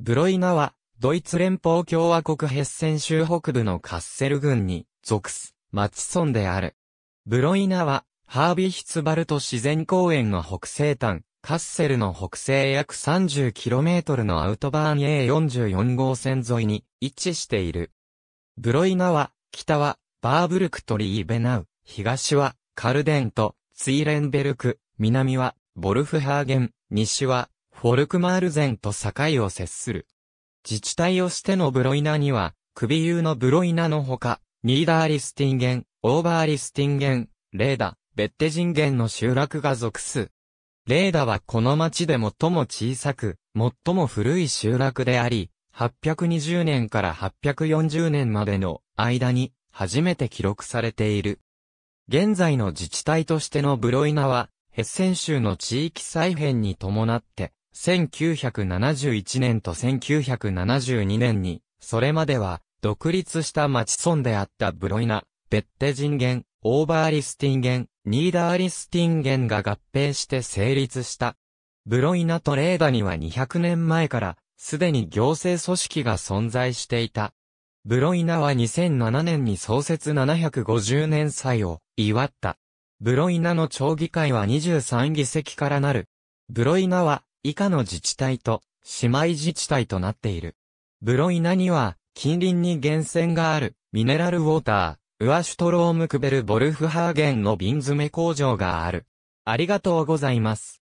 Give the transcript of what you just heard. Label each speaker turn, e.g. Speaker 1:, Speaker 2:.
Speaker 1: ブロイナは、ドイツ連邦共和国ヘッセン州北部のカッセル郡に属す、町村である。ブロイナは、ハービヒツバルト自然公園の北西端、カッセルの北西約 30km のアウトバーン A44 号線沿いに位置している。ブロイナは、北はバーブルクトリーベナウ、東はカルデント、ツイレンベルク、南はボルフハーゲン、西はフォルクマールゼンと境を接する。自治体をしてのブロイナには、首有のブロイナのほか、ニーダーリスティンゲン、オーバーリスティンゲン、レーダ、ベッテジンゲンの集落が属す。レーダはこの町で最も小さく、最も古い集落であり、820年から840年までの間に初めて記録されている。現在の自治体としてのブロイナは、ヘッセン州の地域再編に伴って、1971年と1972年に、それまでは、独立した町村であったブロイナ、ベッテジンゲン、オーバーリスティンゲン、ニーダーリスティンゲンが合併して成立した。ブロイナとレーダには200年前から、すでに行政組織が存在していた。ブロイナは2007年に創設750年祭を祝った。ブロイナの町議会は23議席からなる。ブロイナは以下の自治体と姉妹自治体となっている。ブロイナには近隣に源泉があるミネラルウォーター、ウアシュトロームクベルボルフハーゲンの瓶詰め工場がある。ありがとうございます。